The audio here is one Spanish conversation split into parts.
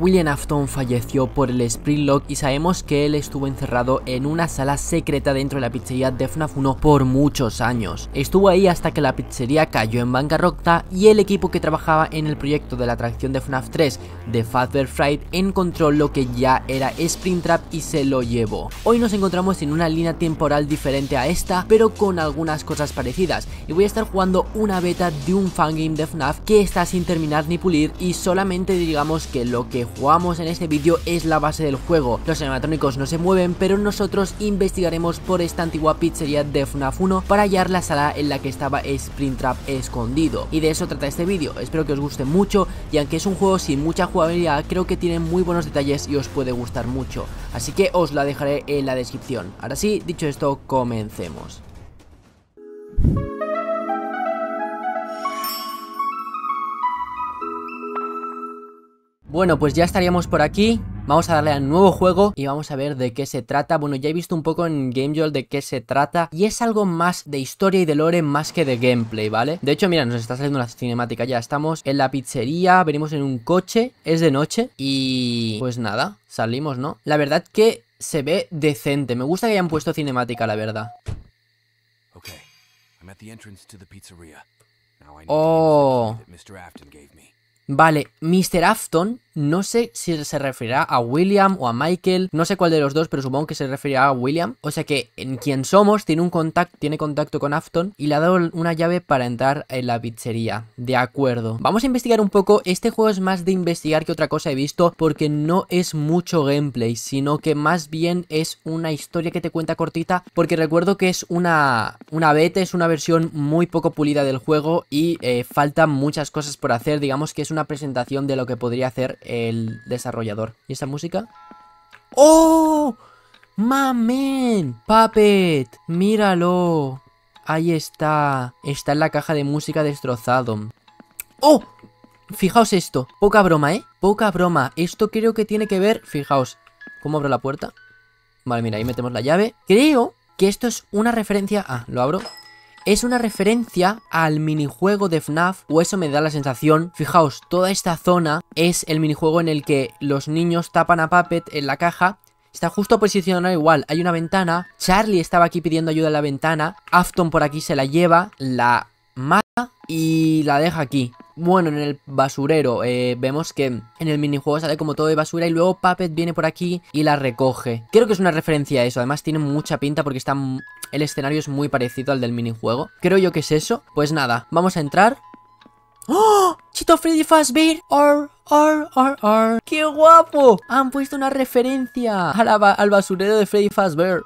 William Afton falleció por el Lock y sabemos que él estuvo encerrado en una sala secreta dentro de la pizzería de FNAF 1 por muchos años. Estuvo ahí hasta que la pizzería cayó en bancarrota y el equipo que trabajaba en el proyecto de la atracción de FNAF 3 de Fazbear Fright encontró lo que ya era Springtrap y se lo llevó. Hoy nos encontramos en una línea temporal diferente a esta, pero con algunas cosas parecidas y voy a estar jugando una beta de un fangame de FNAF que está sin terminar ni pulir y solamente digamos que lo que jugamos en este vídeo es la base del juego. Los animatrónicos no se mueven, pero nosotros investigaremos por esta antigua pizzería de FNAF 1 para hallar la sala en la que estaba Springtrap escondido. Y de eso trata este vídeo, espero que os guste mucho y aunque es un juego sin mucha jugabilidad, creo que tiene muy buenos detalles y os puede gustar mucho. Así que os la dejaré en la descripción. Ahora sí, dicho esto, comencemos. Bueno, pues ya estaríamos por aquí. Vamos a darle al nuevo juego y vamos a ver de qué se trata. Bueno, ya he visto un poco en GameJolt de qué se trata y es algo más de historia y de lore más que de gameplay, ¿vale? De hecho, mira, nos está saliendo la cinemática ya. Estamos en la pizzería, venimos en un coche, es de noche y pues nada, salimos, ¿no? La verdad que se ve decente. Me gusta que hayan puesto cinemática, la verdad. Oh. Vale, Mr. Afton, no sé si se referirá a William o a Michael, no sé cuál de los dos, pero supongo que se referirá a William. O sea que en quien somos tiene un contacto, tiene contacto con Afton y le ha dado una llave para entrar en la pizzería. De acuerdo. Vamos a investigar un poco. Este juego es más de investigar que otra cosa he visto porque no es mucho gameplay, sino que más bien es una historia que te cuenta cortita porque recuerdo que es una, una beta, es una versión muy poco pulida del juego y eh, faltan muchas cosas por hacer. Digamos que es un presentación de lo que podría hacer el desarrollador. ¿Y esa música? ¡Oh! ¡Mamen! ¡Puppet! ¡Míralo! Ahí está. Está en la caja de música destrozado. ¡Oh! Fijaos esto. Poca broma, ¿eh? Poca broma. Esto creo que tiene que ver... Fijaos. ¿Cómo abro la puerta? Vale, mira, ahí metemos la llave. Creo que esto es una referencia... Ah, lo abro. Es una referencia al minijuego de FNAF, o eso me da la sensación. Fijaos, toda esta zona es el minijuego en el que los niños tapan a Puppet en la caja Está justo posicionado igual, hay una ventana, Charlie estaba aquí pidiendo ayuda en la ventana, Afton por aquí se la lleva, la mata y la deja aquí. Bueno, en el basurero eh, vemos que en el minijuego sale como todo de basura y luego Puppet viene por aquí y la recoge. Creo que es una referencia a eso, además tiene mucha pinta porque está el escenario es muy parecido al del minijuego. Creo yo que es eso. Pues nada, vamos a entrar. ¡Oh! Chito Freddy Fazbear or or or ¡Qué guapo! Han puesto una referencia al basurero de Freddy Fazbear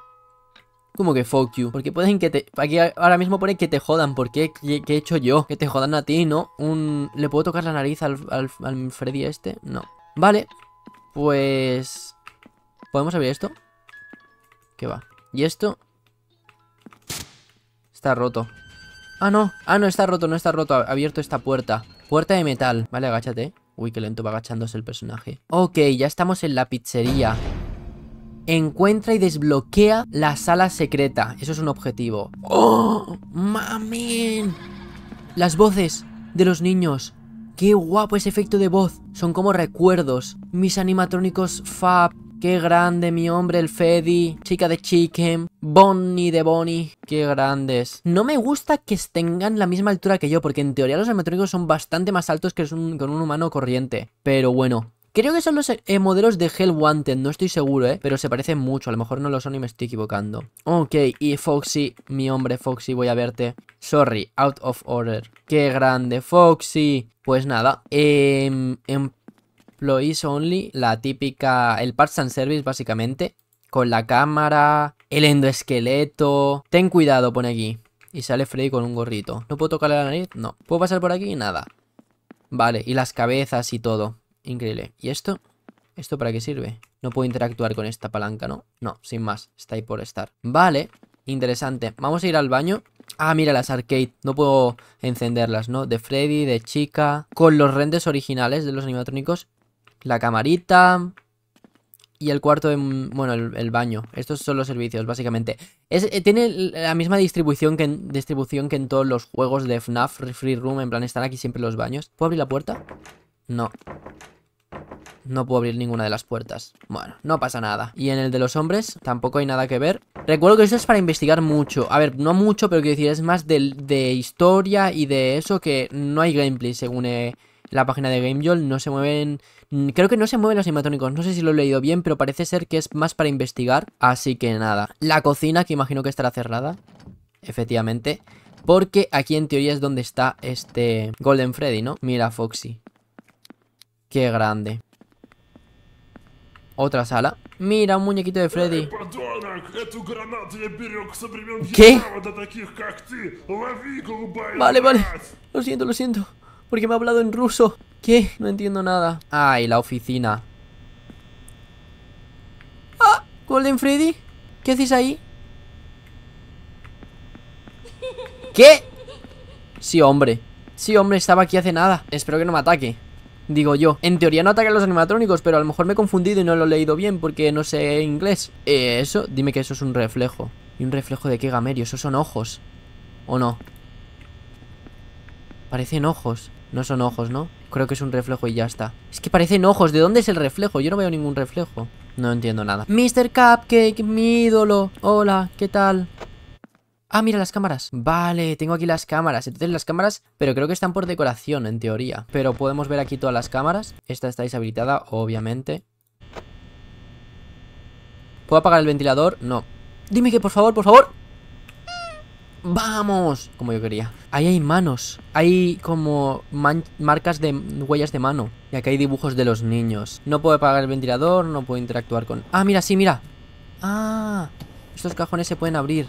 como que fuck you. Porque pueden que te. Aquí ahora mismo pone que te jodan. ¿Por qué, qué he hecho yo? Que te jodan a ti, ¿no? Un. ¿Le puedo tocar la nariz al, al Freddy este? No. Vale. Pues. ¿Podemos abrir esto? ¿Qué va? ¿Y esto? Está roto. Ah, no. Ah, no, está roto, no está roto. Ha abierto esta puerta. Puerta de metal. Vale, agáchate. Uy, qué lento va agachándose el personaje. Ok, ya estamos en la pizzería. Encuentra y desbloquea la sala secreta. Eso es un objetivo. ¡Oh! ¡Mami! Las voces de los niños. ¡Qué guapo ese efecto de voz! Son como recuerdos. Mis animatrónicos fab. ¡Qué grande mi hombre el Fedi! Chica de Chicken. Bonnie de Bonnie. ¡Qué grandes! No me gusta que tengan la misma altura que yo, porque en teoría los animatrónicos son bastante más altos que con un humano corriente. Pero bueno, Creo que son los eh, modelos de Hell Wanted, no estoy seguro, ¿eh? Pero se parecen mucho, a lo mejor no lo son y me estoy equivocando. Ok, y Foxy, mi hombre Foxy, voy a verte. Sorry, out of order. Qué grande, Foxy. Pues nada, eh, employees only, la típica, el parts and service básicamente. Con la cámara, el endoesqueleto. Ten cuidado, pone aquí. Y sale Freddy con un gorrito. ¿No puedo tocarle la nariz? No. ¿Puedo pasar por aquí? Nada. Vale, y las cabezas y todo. Increíble. ¿Y esto? ¿Esto para qué sirve? No puedo interactuar con esta palanca, ¿no? No, sin más. Está ahí por estar. Vale. Interesante. Vamos a ir al baño. Ah, mira, las arcade. No puedo encenderlas, ¿no? De Freddy, de Chica. Con los renders originales de los animatrónicos. La camarita. Y el cuarto de... Bueno, el, baño. Estos son los servicios, básicamente. Eh, tiene la misma distribución que, en, distribución que en todos los juegos de FNAF, Free Room. En plan, están aquí siempre los baños. ¿Puedo abrir la puerta? No. No puedo abrir ninguna de las puertas. Bueno, no pasa nada. Y en el de los hombres tampoco hay nada que ver. Recuerdo que eso es para investigar mucho. A ver, no mucho, pero quiero decir, es más de, de historia y de eso que no hay gameplay, según eh, la página de GameJoll. No se mueven... Mm, creo que no se mueven los animatrónicos. No sé si lo he leído bien, pero parece ser que es más para investigar. Así que nada. La cocina, que imagino que estará cerrada. Efectivamente. Porque aquí en teoría es donde está este Golden Freddy, ¿no? Mira, Foxy. Qué grande. Otra sala. Mira, un muñequito de Freddy. ¿Qué? Vale, vale. Lo siento, lo siento. Porque me ha hablado en ruso. ¿Qué? No entiendo nada. Ay, la oficina. ¡Ah! Golden Freddy. ¿Qué haces ahí? ¿Qué? Sí, hombre. Sí, hombre, estaba aquí hace nada. Espero que no me ataque. Digo yo, en teoría no a los animatrónicos, pero a lo mejor me he confundido y no lo he leído bien porque no sé inglés. Eh, eso, dime que eso es un reflejo. ¿Y un reflejo de qué, Gamerio? ¿Eso son ojos. ¿O no? Parecen ojos. No son ojos, ¿no? Creo que es un reflejo y ya está. Es que parecen ojos. ¿De dónde es el reflejo? Yo no veo ningún reflejo. No entiendo nada. Mr. Cupcake, mi ídolo. Hola, ¿qué tal? Ah, mira las cámaras. Vale, tengo aquí las cámaras. Entonces las cámaras, pero creo que están por decoración en teoría. Pero podemos ver aquí todas las cámaras. Esta está deshabilitada, obviamente. ¿Puedo apagar el ventilador? No. Dime que por favor, por favor. ¡Vamos! Como yo quería. Ahí hay manos. Hay como marcas de huellas de mano. Y aquí hay dibujos de los niños. No puedo apagar el ventilador, no puedo interactuar con... Ah, mira, sí, mira. Ah, estos cajones se pueden abrir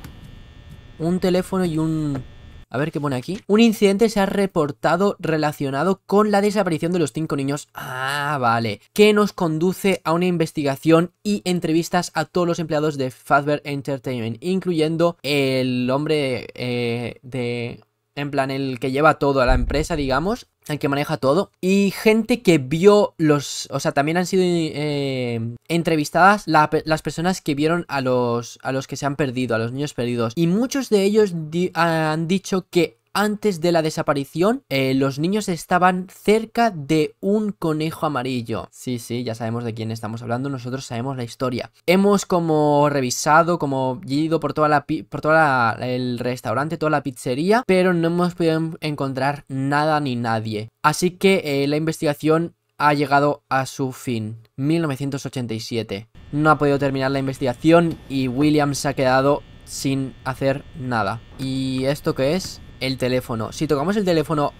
un teléfono y un... A ver qué pone aquí. Un incidente se ha reportado relacionado con la desaparición de los cinco niños. Ah, vale. Que nos conduce a una investigación y entrevistas a todos los empleados de Fazbear Entertainment, incluyendo el hombre eh, de en plan el que lleva todo a la empresa, digamos, el que maneja todo, y gente que vio los, o sea, también han sido eh, entrevistadas las personas que vieron a los, a los que se han perdido, a los niños perdidos, y muchos de ellos han dicho que antes de la desaparición, eh, los niños estaban cerca de un conejo amarillo. Sí, sí, ya sabemos de quién estamos hablando, nosotros sabemos la historia. Hemos como revisado, como ido por toda la por toda el restaurante, toda la pizzería, pero no hemos podido encontrar nada ni nadie. Así que eh, la investigación ha llegado a su fin. 1987. No ha podido terminar la investigación y Williams se ha quedado sin hacer nada. ¿Y esto qué es? el teléfono. Si tocamos el teléfono,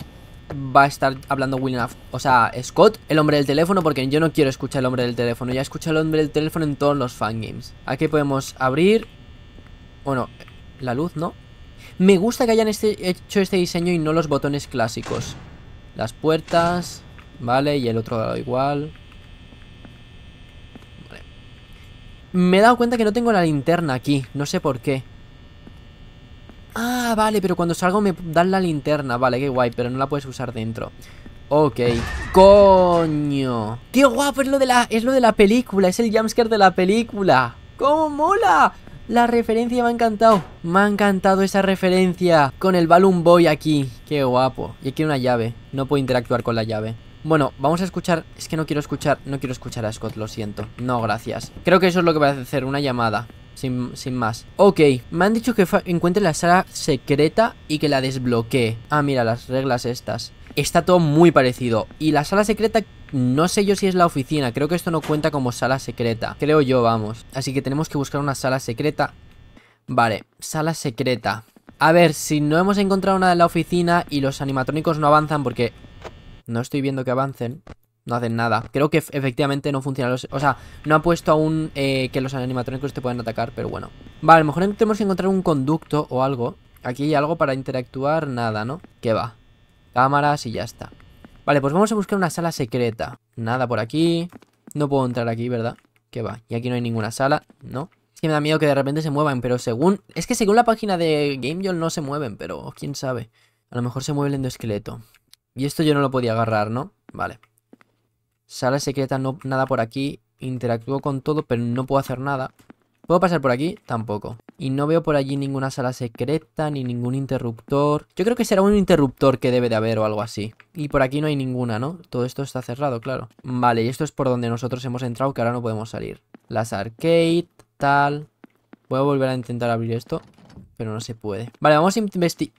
va a estar hablando William, o sea, Scott, el hombre del teléfono, porque yo no quiero escuchar el hombre del teléfono. Ya escuchado el hombre del teléfono en todos los fangames. Aquí podemos abrir... Bueno, la luz, ¿no? Me gusta que hayan este, hecho este diseño y no los botones clásicos. Las puertas, ¿vale? Y el otro lado igual. Vale. Me he dado cuenta que no tengo la linterna aquí, no sé por qué. Ah, vale, pero cuando salgo me dan la linterna Vale, qué guay, pero no la puedes usar dentro Ok, coño Qué guapo, es lo de la, es lo de la película Es el jumpscare de la película ¡Cómo mola! La referencia me ha encantado Me ha encantado esa referencia Con el Balloon Boy aquí Qué guapo Y aquí una llave No puedo interactuar con la llave bueno, vamos a escuchar, es que no quiero escuchar, no quiero escuchar a Scott, lo siento No, gracias Creo que eso es lo que voy a hacer, una llamada sin, más. Ok, me han dicho que encuentre la sala secreta y que la desbloquee. Ah, mira, las reglas estas. Está todo muy parecido. Y la sala secreta no sé yo si es la oficina, creo que esto no cuenta como sala secreta. Creo yo, vamos. Así que tenemos que buscar una sala secreta. Vale, sala secreta. A ver, si no hemos encontrado una en la oficina y los animatrónicos no avanzan porque... No estoy viendo que avancen no hacen nada. Creo que efectivamente no funciona. o sea, no ha puesto aún eh, que los animatrónicos te puedan atacar, pero bueno. Vale, a lo mejor tenemos que encontrar un conducto o algo. Aquí hay algo para interactuar, nada, ¿no? ¿Qué va. Cámaras y ya está. Vale, pues vamos a buscar una sala secreta. Nada por aquí. No puedo entrar aquí, ¿verdad? ¿Qué va. Y aquí no hay ninguna sala, ¿no? Es que me da miedo que de repente se muevan, pero según... Es que según la página de GameJolt no se mueven, pero quién sabe. A lo mejor se mueve el endoesqueleto. Y esto yo no lo podía agarrar, ¿no? Vale. Sala secreta, no, nada por aquí. Interactúo con todo, pero no puedo hacer nada. ¿Puedo pasar por aquí? Tampoco. Y no veo por allí ninguna sala secreta, ni ningún interruptor. Yo creo que será un interruptor que debe de haber o algo así. Y por aquí no hay ninguna, ¿no? Todo esto está cerrado, claro. Vale, y esto es por donde nosotros hemos entrado, que ahora no podemos salir. Las arcade, tal... Voy a volver a intentar abrir esto, pero no se puede. Vale, vamos a investigar...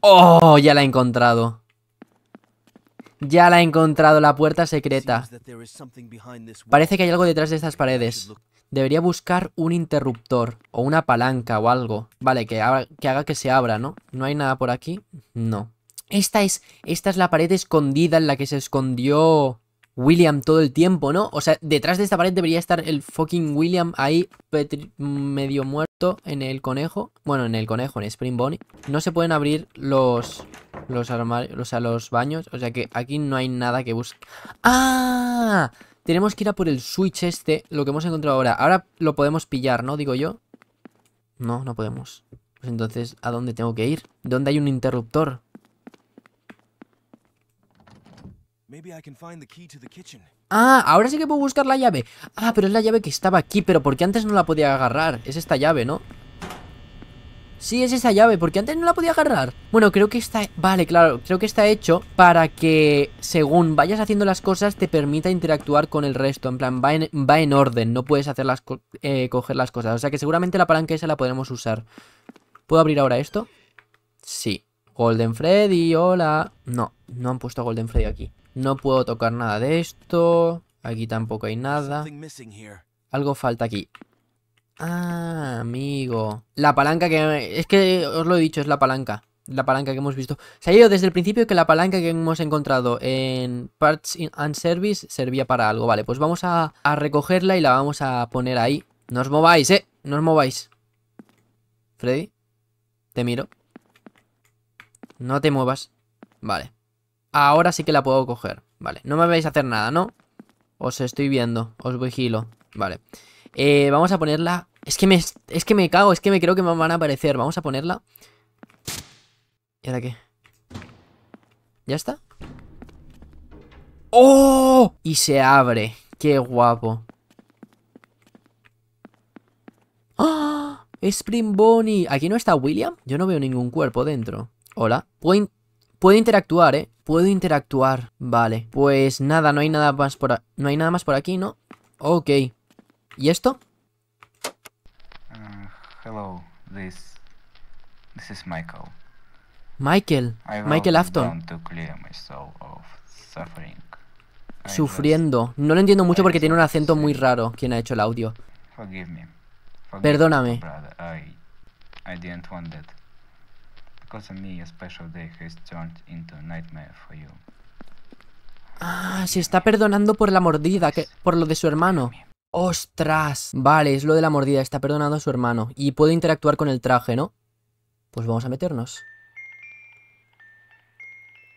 ¡Oh! Ya la he encontrado. Ya la he encontrado, la puerta secreta. Parece que hay algo detrás de estas paredes. Debería buscar un interruptor o una palanca o algo. Vale, que, haga que, haga que se abra, ¿no? ¿No hay nada por aquí? No. Esta es, esta es la pared escondida en la que se escondió William todo el tiempo, ¿no? O sea, detrás de esta pared debería estar el fucking William ahí medio muerto en el conejo. Bueno, en el conejo, en Spring Bonnie. No se pueden abrir los los armarios, o sea, los baños. O sea que aquí no hay nada que busque. ¡Ah! Tenemos que ir a por el switch este, lo que hemos encontrado ahora. Ahora lo podemos pillar, ¿no? Digo yo. No, no podemos. Pues entonces, ¿a dónde tengo que ir? ¿Dónde hay un interruptor? Ah, ahora sí que puedo buscar la llave. Ah, pero es la llave que estaba aquí, pero porque antes no la podía agarrar. Es esta llave, ¿no? Sí, es esa llave, porque antes no la podía agarrar. Bueno, creo que está... Vale, claro, creo que está hecho para que, según vayas haciendo las cosas, te permita interactuar con el resto. En plan, va en, orden, no puedes hacer las eh, coger las cosas. O sea que seguramente la palanca esa la podremos usar. ¿Puedo abrir ahora esto? Sí. Golden Freddy, hola. No, no han puesto Golden Freddy aquí. No puedo tocar nada de esto. Aquí tampoco hay nada. Algo falta aquí. Ah, amigo. La palanca que... Es que os lo he dicho, es la palanca. La palanca que hemos visto. Se ha ido desde el principio que la palanca que hemos encontrado en Parts and Service servía para algo. Vale, pues vamos a, a recogerla y la vamos a poner ahí. No os mováis, eh. No os mováis. Freddy, te miro. No te muevas. Vale. Ahora sí que la puedo coger. Vale. No me vais a hacer nada, ¿no? Os estoy viendo. Os vigilo. Vale. Eh, vamos a ponerla... Es que me... Es que me cago. Es que me creo que me van a aparecer. Vamos a ponerla. ¿Y ahora qué? ¿Ya está? ¡Oh! Y se abre. ¡Qué guapo! ¡Ah! ¡Spring Bonnie! ¿Aquí no está William? Yo no veo ningún cuerpo dentro. Hola. Puedo, interactuar, ¿eh? Puedo interactuar. Vale. Pues nada, no hay nada más por, no hay nada más por aquí, ¿no? Ok. ¿Y esto? Hola, uh, hello, this... This Michael. Michael. Michael Afton. Sufriendo. No lo entiendo mucho porque tiene un acento muy raro quien ha hecho el audio. Perdóname turned into nightmare Ah, se está perdonando por la mordida, que, por lo de su hermano. ¡Ostras! Vale, es lo de la mordida, está perdonando a su hermano. Y puede interactuar con el traje, ¿no? Pues vamos a meternos.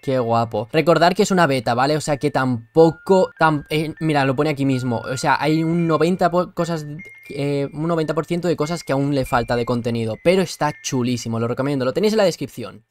Qué guapo. Recordar que es una beta, ¿vale? O sea, que tampoco... tan eh, mira, lo pone aquí mismo. O sea, hay un 90 cosas... Eh, un 90% de cosas que aún le falta de contenido. Pero está chulísimo, lo recomiendo. Lo tenéis en la descripción.